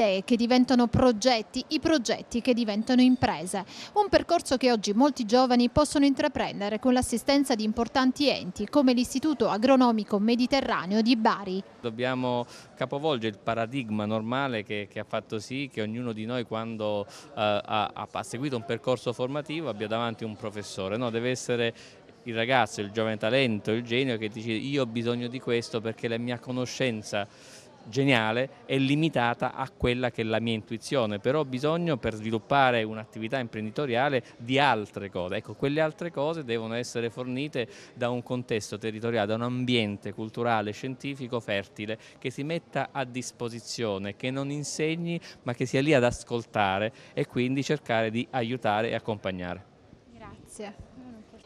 idee che diventano progetti, i progetti che diventano imprese. Un percorso che oggi molti giovani possono intraprendere con l'assistenza di importanti enti come l'Istituto Agronomico Mediterraneo di Bari. Dobbiamo capovolgere il paradigma normale che, che ha fatto sì che ognuno di noi quando eh, ha, ha, seguito un percorso formativo abbia davanti un professore, no? deve essere il ragazzo, il giovane talento, il genio che dice io ho bisogno di questo perché la mia conoscenza geniale è limitata a quella che è la mia intuizione, però ho bisogno per sviluppare un'attività imprenditoriale di altre cose. Ecco, quelle altre cose devono essere fornite da un contesto territoriale, da un ambiente culturale, scientifico fertile che si metta a disposizione, che non insegni ma che sia lì ad ascoltare e quindi cercare di aiutare e accompagnare. Grazie.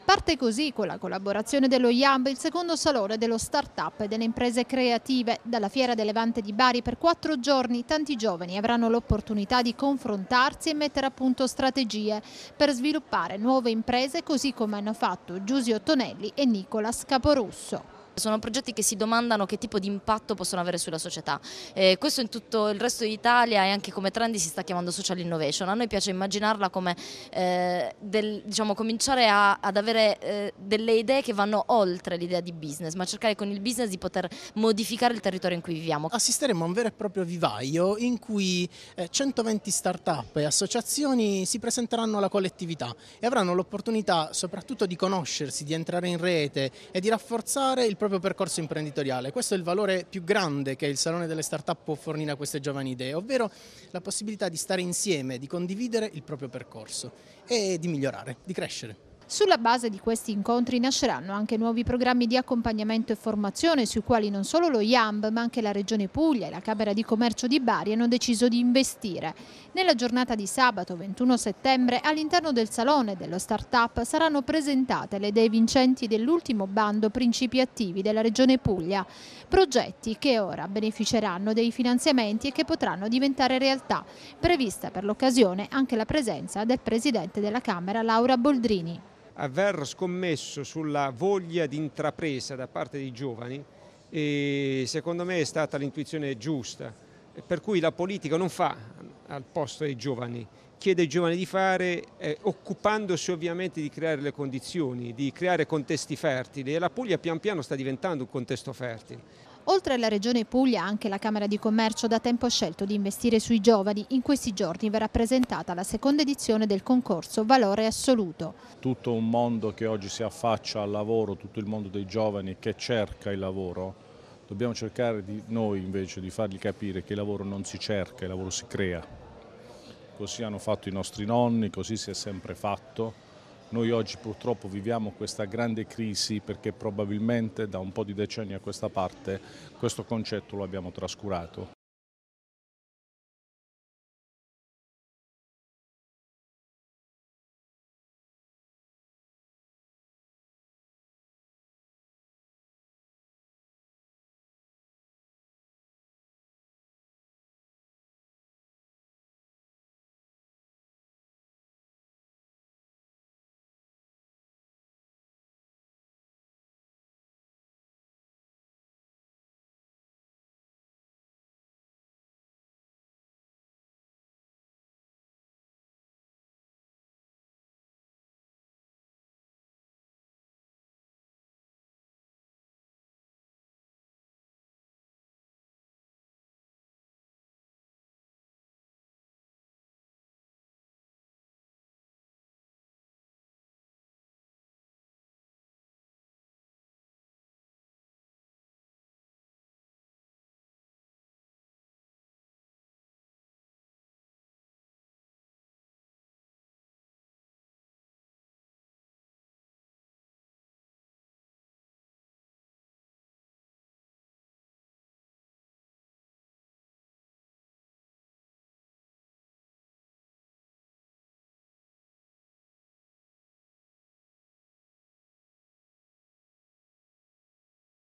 Parte così, con la collaborazione dello IAMB, il secondo salone dello start-up e delle imprese creative. Dalla Fiera del Levante di Bari per quattro giorni tanti giovani avranno l'opportunità di confrontarsi e mettere a punto strategie per sviluppare nuove imprese così come hanno fatto Giusio Tonelli e Nicola Scaporusso. Sono progetti che si domandano che tipo di impatto possono avere sulla società. Eh, questo in tutto il resto d'Italia e anche come trendy si sta chiamando social innovation. A noi piace immaginarla come eh, del, diciamo, cominciare a, ad avere eh, delle idee che vanno oltre l'idea di business, ma cercare con il business di poter modificare il territorio in cui viviamo. Assisteremo a un vero e proprio vivaio in cui 120 eh, start-up e associazioni si presenteranno alla collettività e avranno l'opportunità soprattutto di conoscersi, di entrare in rete e di rafforzare il proprio percorso imprenditoriale. Questo è il valore più grande che il Salone delle Startup può fornire a queste giovani idee, ovvero la possibilità di stare insieme, di condividere il proprio percorso e di migliorare, di crescere. Sulla base di questi incontri nasceranno anche nuovi programmi di accompagnamento e formazione sui quali non solo lo IAMB ma anche la Regione Puglia e la Camera di Commercio di Bari hanno deciso di investire. Nella giornata di sabato 21 settembre all'interno del salone dello start-up saranno presentate le idee vincenti dell'ultimo bando Principi Attivi della Regione Puglia, progetti che ora beneficeranno dei finanziamenti e che potranno diventare realtà, prevista per l'occasione anche la presenza del Presidente della Camera Laura Boldrini aver scommesso sulla voglia di intrapresa da parte dei giovani secondo me è stata l'intuizione giusta, per cui la politica non fa al posto dei giovani, chiede ai giovani di fare eh, occupandosi ovviamente di creare le condizioni, di creare contesti fertili e la Puglia pian piano sta diventando un contesto fertile. Oltre alla Regione Puglia, anche la Camera di Commercio da tempo ha scelto di investire sui giovani. In questi giorni verrà presentata la seconda edizione del concorso Valore Assoluto. Tutto un mondo che oggi si affaccia al lavoro, tutto il mondo dei giovani che cerca il lavoro, dobbiamo cercare di, noi invece di fargli capire che il lavoro non si cerca, il lavoro si crea. Così hanno fatto i nostri nonni, così si è sempre fatto noi oggi purtroppo viviamo questa grande crisi perché probabilmente da un po' di decenni a questa parte questo concetto lo abbiamo trascurato.